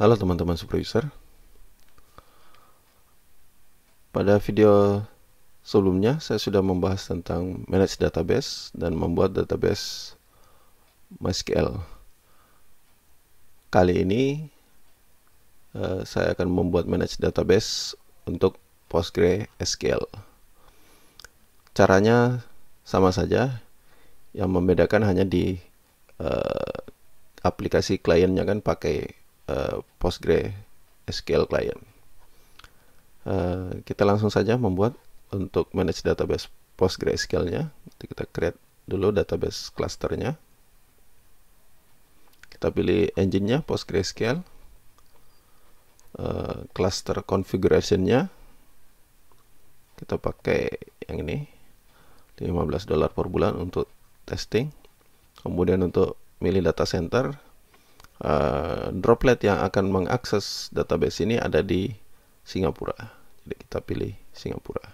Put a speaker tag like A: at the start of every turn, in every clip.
A: Halo teman-teman User Pada video sebelumnya saya sudah membahas tentang manage database dan membuat database MySQL Kali ini eh, saya akan membuat manage database untuk PostgreSQL Caranya sama saja yang membedakan hanya di uh, aplikasi kliennya kan pakai Eh, PostgreSQL client. Uh, kita langsung saja membuat untuk manage database PostgreSQL-nya. Kita create dulu database clusternya. Kita pilih engine-nya PostgreSQL. Uh, eh, cluster configuration-nya kita pakai yang ini 15 dolar per bulan untuk testing. Kemudian untuk milih data center Eh, droplet yang akan mengakses database ini ada di Singapura. Jadi kita pilih Singapura.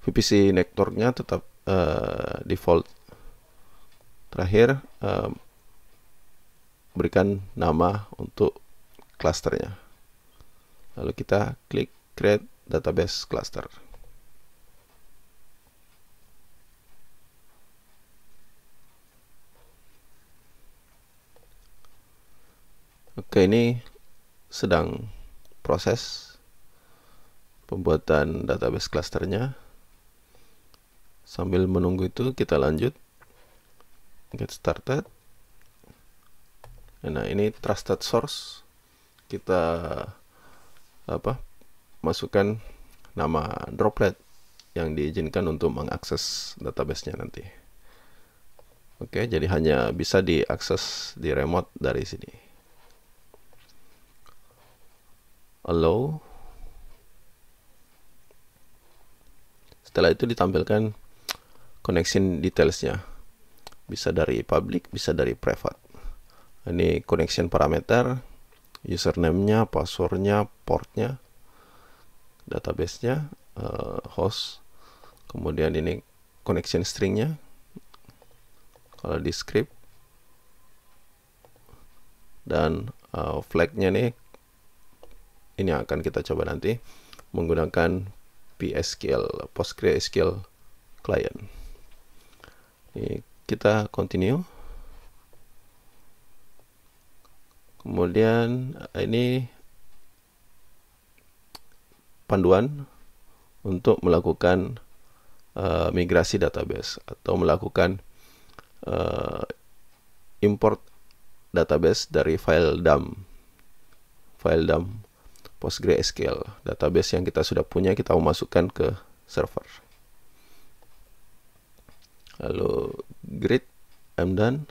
A: VPC networknya tetap uh, default. Terakhir uh, berikan nama untuk clusternya. Lalu kita klik create database cluster. Oke, ini sedang proses pembuatan database clusternya. Sambil menunggu itu kita lanjut get started. Nah, ini trusted source kita apa? masukkan nama droplet yang diizinkan untuk mengakses databasenya nanti. Oke, jadi hanya bisa diakses di remote dari sini. allow setelah itu ditampilkan connection detailsnya bisa dari public bisa dari private ini connection parameter username-nya password-nya port-nya database-nya uh, host kemudian ini connection string-nya kalau di script dan uh, flag-nya nih ini akan kita coba nanti menggunakan PSQL PostgreSQL client ini kita continue kemudian ini panduan untuk melakukan uh, migrasi database atau melakukan uh, import database dari file dump file dump PostgreSQL database yang kita sudah punya kita mau masukkan ke server lalu grid I'm done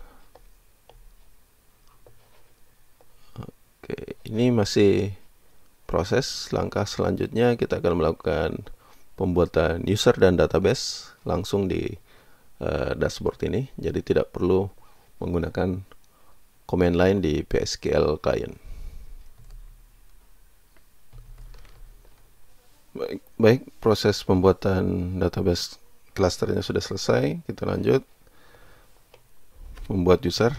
A: oke ini masih proses langkah selanjutnya kita akan melakukan pembuatan user dan database langsung di uh, dashboard ini jadi tidak perlu menggunakan command line di PSQL client Baik, baik, proses pembuatan database clusternya sudah selesai. Kita lanjut membuat user.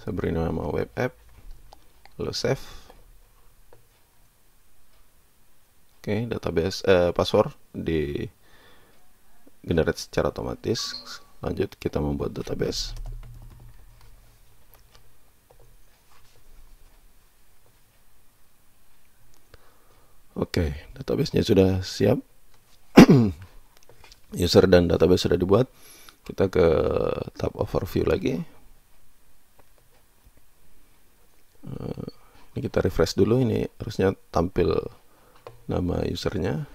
A: Saya beri nama web app, lalu save. Oke, database eh, password di generate secara otomatis. Lanjut kita membuat database. Oke, okay, nya sudah siap. User dan database sudah dibuat. Kita ke tab overview lagi. Eh, ini kita refresh dulu. Ini harusnya tampil nama usernya.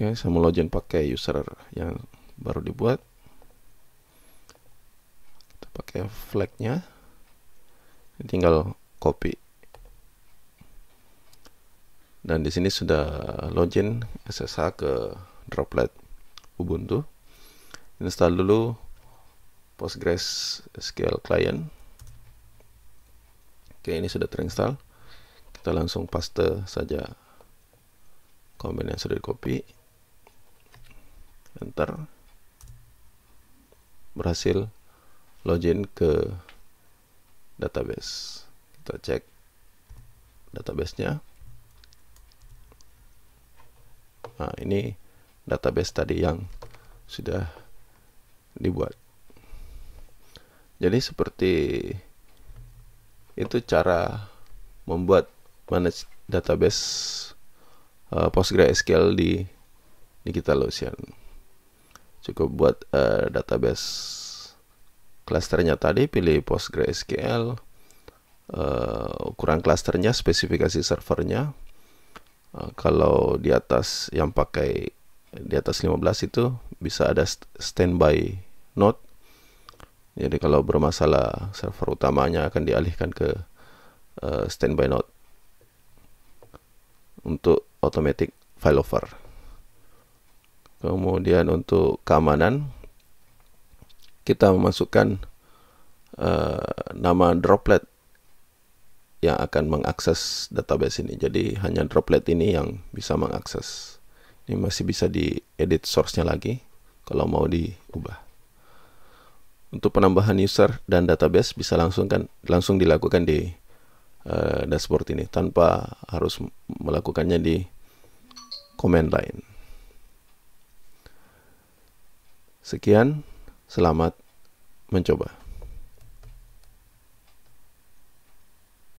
A: Oke, saya mau login pakai user yang baru dibuat. Kita pakai flagnya. Tinggal copy. Dan di sini sudah login SSH ke droplet Ubuntu. Install dulu Postgres SQL client. Oke, ini sudah terinstall. Kita langsung paste saja komen yang sudah di copy enter berhasil login ke database kita cek databasenya nah ini database tadi yang sudah dibuat jadi seperti itu cara membuat manage database uh, eh, PostgreSQL di Digital Ocean cukup buat uh, database klasternya tadi pilih PostgreSQL uh, eh, ukuran klasternya spesifikasi servernya uh, kalau di atas yang pakai di atas 15 itu bisa ada standby node jadi kalau bermasalah server utamanya akan dialihkan ke uh, standby node untuk automatic file over kemudian untuk keamanan kita memasukkan uh, nama droplet yang akan mengakses database ini. Jadi hanya droplet ini yang bisa mengakses. Ini masih bisa diedit source-nya lagi kalau mau diubah. Untuk penambahan user dan database bisa langsung kan langsung dilakukan di uh, dashboard ini tanpa harus melakukannya di command line. Sekian, selamat mencoba.